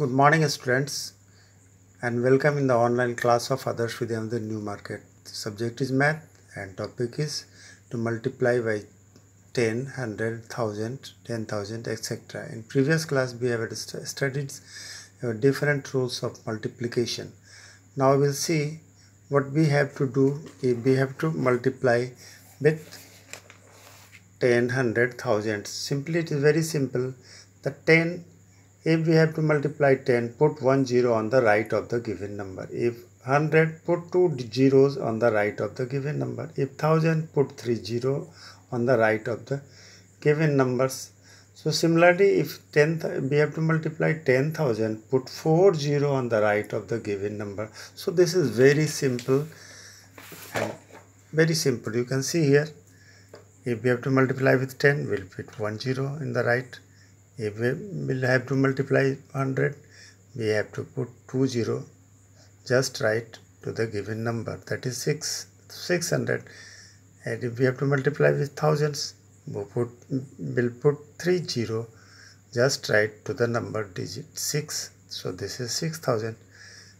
Good morning students and welcome in the online class of Adarsh the New Market. The subject is math and topic is to multiply by 10, 100, 1000, 10,000 etc. In previous class we have studied uh, different rules of multiplication. Now we will see what we have to do if we have to multiply with 10, 100, 1000. Simply it is very simple. The 10 if we have to multiply 10, put one zero on the right of the given number. If 100, put two zeros on the right of the given number. If 1000, put three zero on the right of the given numbers. So similarly, if 10, we have to multiply 10,000, put four zero on the right of the given number. So this is very simple and very simple. You can see here, if we have to multiply with 10, we'll put one zero in the right If we will have to multiply 100, we have to put 2 0 just right to the given number that is 6 600 and if we have to multiply with thousands we put will put 3 0 just right to the number digit 6 so this is 6000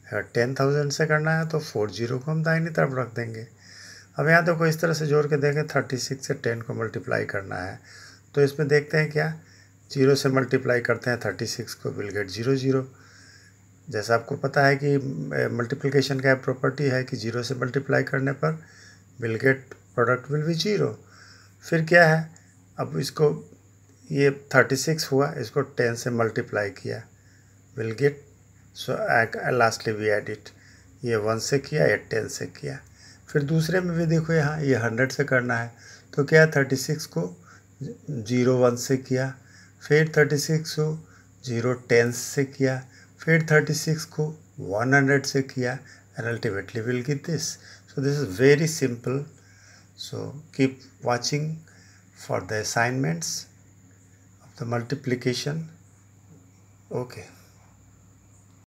अगर ten thousand से करना है तो four zero को हम दाहिनी तरफ रख देंगे अब यहाँ देखो इस तरह से जोड़ के देखें थर्टी सिक्स से टेन को मल्टीप्लाई करना है तो इसमें देखते हैं क्या जीरो से मल्टीप्लाई करते हैं थर्टी सिक्स को विल गेट जीरो जीरो जैसा आपको पता है कि मल्टीप्लिकेशन का प्रॉपर्टी है कि जीरो से मल्टीप्लाई करने पर will get product will be zero फिर क्या है अब इसको ये थर्टी सिक्स हुआ इसको टेन से मल्टीप्लाई किया will get so lastly we add it ये वन से किया या टेन से किया फिर दूसरे में भी देखो यहाँ ये हंड्रेड से करना है तो क्या थर्टी सिक्स को जीरो वन से किया फिर 36 को जीरो टेंस से किया फिर 36 को 100 से किया and ultimately will get this so this is very simple so keep watching for the assignments of the multiplication okay